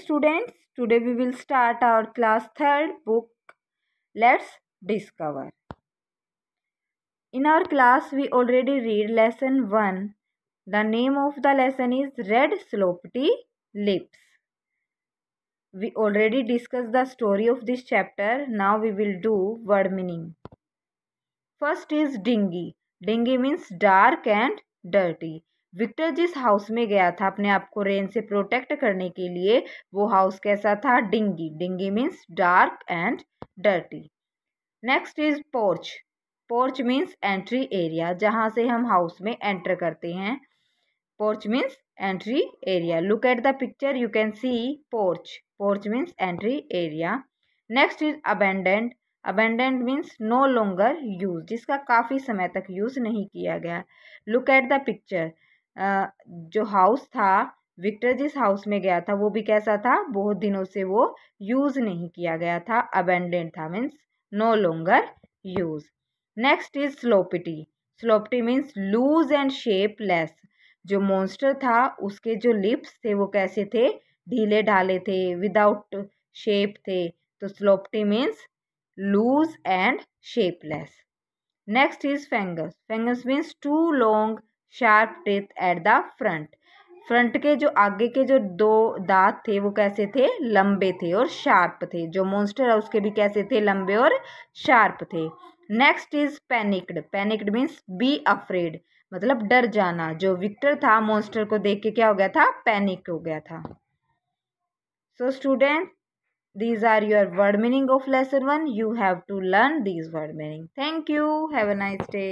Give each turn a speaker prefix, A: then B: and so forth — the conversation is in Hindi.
A: students today we will start our class third book let's discover in our class we already read lesson 1 the name of the lesson is red slopety lips we already discussed the story of this chapter now we will do word meaning first is dingy dingy means dark and dirty Victor जिस हाउस में गया था अपने आप को रेन से प्रोटेक्ट करने के लिए वो हाउस कैसा था dingy dingy means dark and dirty next is porch porch means entry area जहाँ से हम हाउस में एंटर करते हैं porch means entry area look at the picture you can see porch porch means entry area next is abandoned abandoned means no longer use जिसका काफ़ी समय तक यूज़ नहीं किया गया लुक एट द पिक्चर जो हाउस था विक्टर जिस हाउस में गया था वो भी कैसा था बहुत दिनों से वो यूज़ नहीं किया गया था अबेंडेंट था means no longer use next is sloppity sloppity means loose and shapeless जो मॉन्स्टर था उसके जो लिप्स थे वो कैसे थे ढीले ढाले थे विदाउट शेप थे तो sloppity means loose and shapeless next is fangs fangs means two long sharp teeth at the front front के जो आगे के जो दो दांत थे वो कैसे थे लंबे थे और शार्प थे जो मॉन्स्टर है उसके भी कैसे थे लंबे और शार्प थे next is panicked panicked means be afraid मतलब डर जाना जो विक्टर था मॉन्स्टर को देख के क्या हो गया था पैनिक हो गया था so student these are your word meaning of lesson one you have to learn these word meaning thank you have a nice day